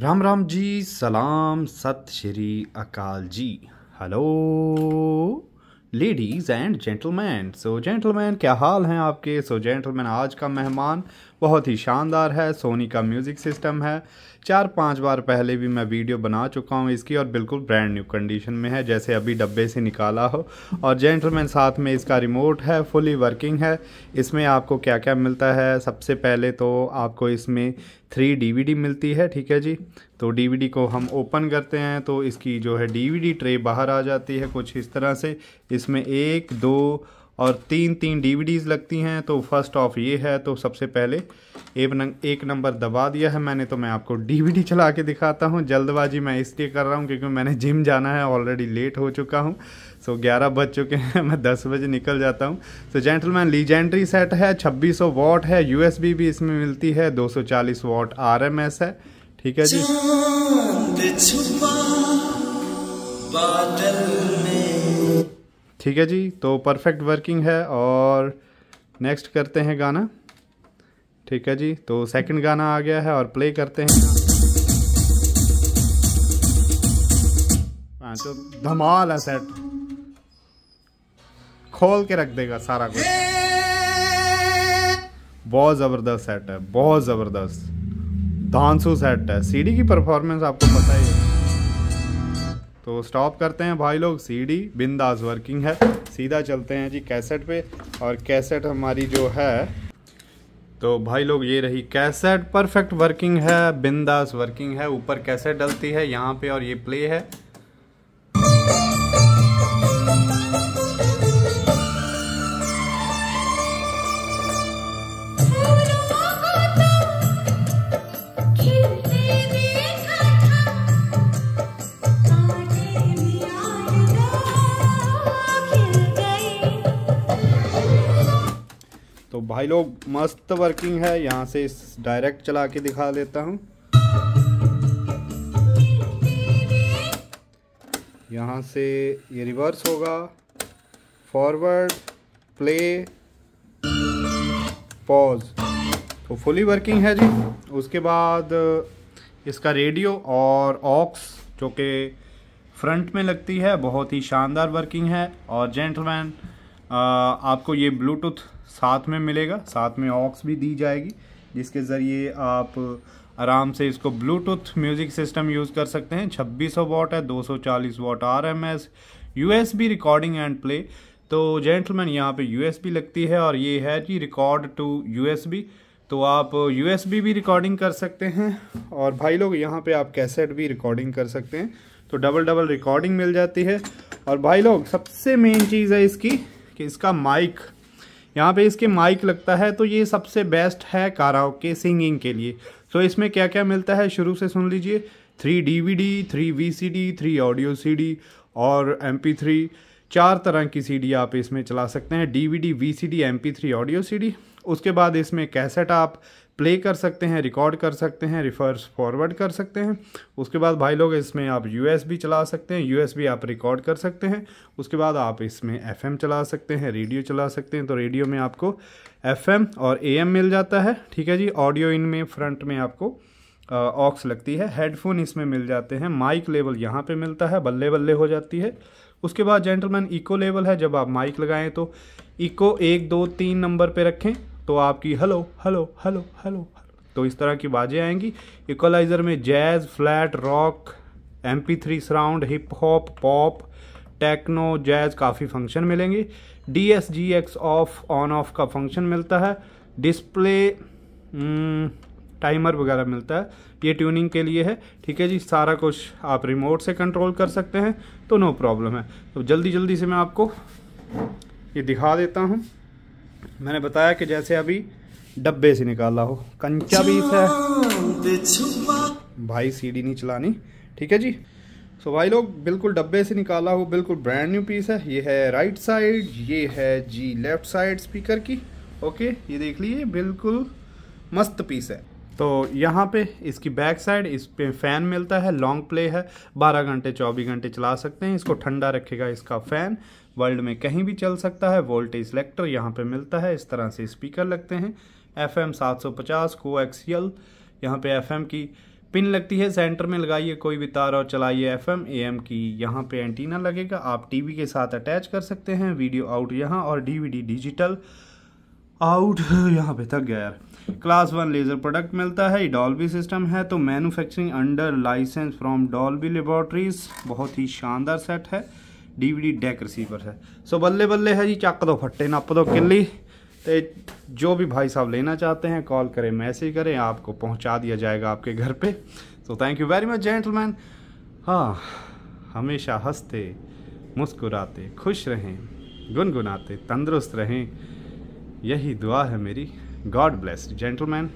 राम राम जी सलाम सत श्री अकाल जी hello ladies and gentleman so gentleman क्या हाल हैं आपके सो so, जेंटलमैन आज का मेहमान बहुत ही शानदार है सोनी का म्यूज़िक सिस्टम है चार पांच बार पहले भी मैं वीडियो बना चुका हूँ इसकी और बिल्कुल ब्रांड न्यू कंडीशन में है जैसे अभी डब्बे से निकाला हो और जेंटलमैन साथ में इसका रिमोट है फुली वर्किंग है इसमें आपको क्या क्या मिलता है सबसे पहले तो आपको इसमें थ्री डी मिलती है ठीक है जी तो डीवीडी को हम ओपन करते हैं तो इसकी जो है डीवीडी ट्रे बाहर आ जाती है कुछ इस तरह से इसमें एक दो और तीन तीन डीवीडीज़ लगती हैं तो फर्स्ट ऑफ ये है तो सबसे पहले एक नंग, एक नंबर दबा दिया है मैंने तो मैं आपको डीवीडी चला के दिखाता हूँ जल्दबाजी मैं इसलिए कर रहा हूँ क्योंकि मैंने जिम जाना है ऑलरेडी लेट हो चुका हूँ सो ग्यारह बज चुके हैं मैं दस बजे निकल जाता हूँ सो जेंटलमैन लीजेंड्री सेट है छब्बीस सौ वॉट है यू भी इसमें मिलती है दो सौ चालीस वॉट आरएमएस है ठीक है जी ठीक है जी तो परफेक्ट वर्किंग है और नेक्स्ट करते हैं गाना ठीक है जी तो सेकंड गाना आ गया है और प्ले करते हैं हाँ तो धमाल है सेट खोल के रख देगा सारा कुछ बहुत ज़बरदस्त सेट है बहुत ज़बरदस्त धानसू सेट है सीडी की परफॉर्मेंस आपको पता ही है तो स्टॉप करते हैं भाई लोग सीडी बिंदास वर्किंग है सीधा चलते हैं जी कैसेट पे और कैसेट हमारी जो है तो भाई लोग ये रही कैसेट परफेक्ट वर्किंग है बिंदास वर्किंग है ऊपर कैसेट डलती है यहाँ पे और ये प्ले है तो भाई लोग मस्त वर्किंग है यहाँ से डायरेक्ट चला के दिखा देता हूँ यहाँ से ये रिवर्स होगा फॉरवर्ड प्ले पॉज तो फुली वर्किंग है जी उसके बाद इसका रेडियो और ऑक्स जो कि फ्रंट में लगती है बहुत ही शानदार वर्किंग है और जेंटलमैन आपको ये ब्लूटूथ साथ में मिलेगा साथ में ऑक्स भी दी जाएगी जिसके ज़रिए आप आराम से इसको ब्लूटूथ म्यूज़िक सिस्टम यूज़ कर सकते हैं 2600 वॉट है 240 watt R M S U S B recording and play तो जेंटलमैन यहाँ पे यू एस बी लगती है और ये है जी record to U S B तो आप यू एस बी भी रिकॉर्डिंग कर सकते हैं और भाई लोग यहाँ पे आप कैसेट भी रिकॉर्डिंग कर सकते हैं तो डबल डबल रिकॉर्डिंग मिल जाती है और भाई लोग सबसे मेन चीज़ है इसकी कि इसका माइक यहाँ पे इसके माइक लगता है तो ये सबसे बेस्ट है काराओके सिंगिंग के लिए तो इसमें क्या क्या मिलता है शुरू से सुन लीजिए three D V D three V C D three audio C D और एम पी थ्री चार तरह की सी डी आप इसमें चला सकते हैं D D D V V C M P three audio C D उसके बाद इसमें कैसेट आप प्ले कर सकते हैं रिकॉर्ड कर सकते हैं रिफर्स फॉरवर्ड कर सकते हैं उसके बाद भाई लोग इसमें आप यू चला सकते हैं यू आप रिकॉर्ड कर सकते हैं उसके बाद आप इसमें एफ चला सकते हैं रेडियो चला सकते हैं तो रेडियो में आपको एफ और ए मिल जाता है ठीक है जी ऑडियो इन में फ्रंट में आपको ऑक्स लगती है हेडफोन इसमें मिल जाते हैं माइक लेवल यहाँ पर मिलता है बल्ले बल्ले हो जाती है उसके बाद जेंटलमैन इको लेवल है जब आप माइक लगाएं तो इको एक दो तीन नंबर पे रखें तो आपकी हलो हलो हलो हलो तो इस तरह की बाजें आएंगी इक्वलाइज़र में jazz flat rock M P three surround hip hop pop techno jazz काफ़ी फंक्शन मिलेंगे D S G X off on off का फंक्शन मिलता है डिस्प्ले हम्म, टाइमर वगैरह मिलता है ये ट्यूनिंग के लिए है ठीक है जी सारा कुछ आप रिमोट से कंट्रोल कर सकते हैं तो नो प्रॉब्लम है तो जल्दी जल्दी से मैं आपको ये दिखा देता हूँ मैंने बताया कि जैसे अभी डब्बे से निकाला हो कंचा भी है भाई सीढ़ी नहीं चलानी ठीक है जी सो भाई लोग बिल्कुल डब्बे से निकाला हो बिल्कुल ब्रांड न्यू पीस है ये है राइट साइड ये है जी लेफ्ट साइड स्पीकर की ओके ये देख लीजिए बिल्कुल मस्त पीस है तो यहाँ पे इसकी बैक साइड इस पे फ़ैन मिलता है लॉन्ग प्ले है 12 घंटे 24 घंटे चला सकते हैं इसको ठंडा रखेगा इसका फ़ैन वर्ल्ड में कहीं भी चल सकता है वोल्टेज सेलेक्टर यहाँ पे मिलता है इस तरह से स्पीकर लगते हैं एफ एम सात सौ पचास को एक्सियल यहाँ पे एफ एम की पिन लगती है सेंटर में लगाइए कोई भी तार और चलाइए एफ एम ए एम की यहाँ पर एंटीना लगेगा आप वी के साथ अटैच कर सकते हैं वीडियो आउट यहाँ और डी डिजिटल आउट यहाँ पे थक गैर क्लास वन लेज़र प्रोडक्ट मिलता है डॉल्बी सिस्टम है तो manufacturing under licence from Dolby laboratories बहुत ही शानदार सेट है डीवीडी डेक रिसीवर है सो बल्ले बल्ले है जी चक दो फट्टे नप दो किली तो जो भी भाई साहब लेना चाहते हैं कॉल करें मैसेज करें आपको पहुँचा दिया जाएगा आपके घर पर so thank you very much gentleman हाँ हमेशा हंसते मुस्कुराते खुश रहें गुनगुनाते तंदुरुस्त रहें यही दुआ है मेरी गॉड ब्लेस जेंटलमैन